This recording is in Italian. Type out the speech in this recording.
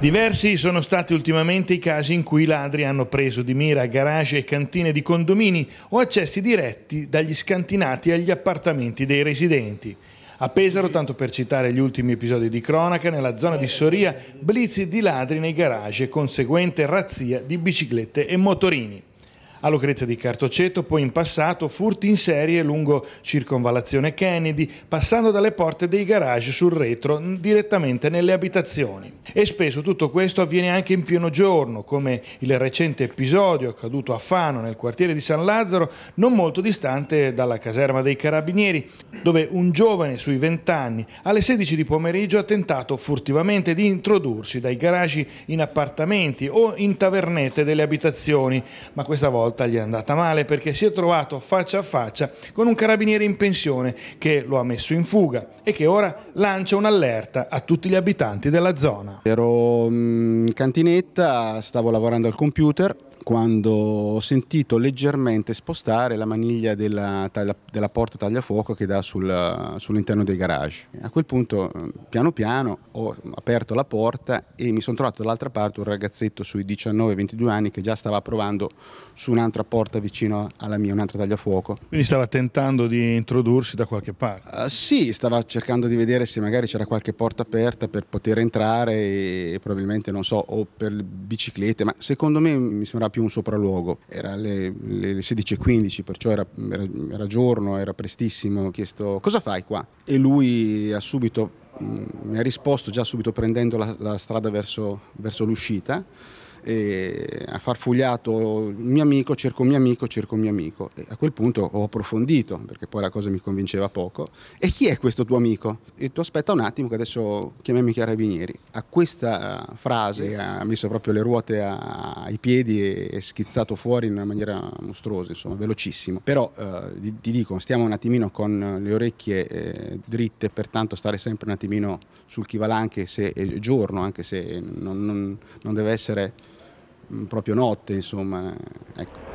Diversi sono stati ultimamente i casi in cui i ladri hanno preso di mira garage e cantine di condomini o accessi diretti dagli scantinati agli appartamenti dei residenti. A Pesaro, tanto per citare gli ultimi episodi di cronaca, nella zona di Soria, blitz di ladri nei garage e conseguente razzia di biciclette e motorini a Lucrezia di Cartoceto, poi in passato furti in serie lungo Circonvallazione Kennedy, passando dalle porte dei garage sul retro direttamente nelle abitazioni. E spesso tutto questo avviene anche in pieno giorno, come il recente episodio accaduto a Fano nel quartiere di San Lazzaro, non molto distante dalla caserma dei Carabinieri, dove un giovane sui 20 anni alle 16 di pomeriggio ha tentato furtivamente di introdursi dai garage in appartamenti o in tavernette delle abitazioni, ma questa volta volta gli è andata male perché si è trovato faccia a faccia con un carabiniere in pensione che lo ha messo in fuga e che ora lancia un'allerta a tutti gli abitanti della zona. Ero mm, in cantinetta, stavo lavorando al computer quando ho sentito leggermente spostare la maniglia della, della porta tagliafuoco che dà sul, sull'interno dei garage. A quel punto, mm, piano piano, ho aperto la porta e mi sono trovato dall'altra parte un ragazzetto sui 19-22 anni che già stava provando su una un'altra porta vicino alla mia, un'altra tagliafuoco. Quindi stava tentando di introdursi da qualche parte? Uh, sì, stava cercando di vedere se magari c'era qualche porta aperta per poter entrare e probabilmente, non so, o per biciclette, ma secondo me mi sembrava più un sopralluogo. Era le, le 16.15, perciò era, era, era giorno, era prestissimo. Ho chiesto cosa fai qua? E lui ha subito mm, mi ha risposto già subito prendendo la, la strada verso, verso l'uscita eh, a far fugliato mio amico, cerco un mio amico, cerco un mio amico. E a quel punto ho approfondito, perché poi la cosa mi convinceva poco. E chi è questo tuo amico? E tu aspetta un attimo che adesso chiamiamo i carabinieri. A questa frase ha messo proprio le ruote a, ai piedi e, è schizzato fuori in una maniera mostruosa, insomma, velocissimo. Però eh, ti, ti, dico, stiamo un attimino con le orecchie eh, dritte, pertanto stare sempre un attimino sul chi anche se è giorno, anche se non, non, non deve essere proprio notte, insomma. Ecco.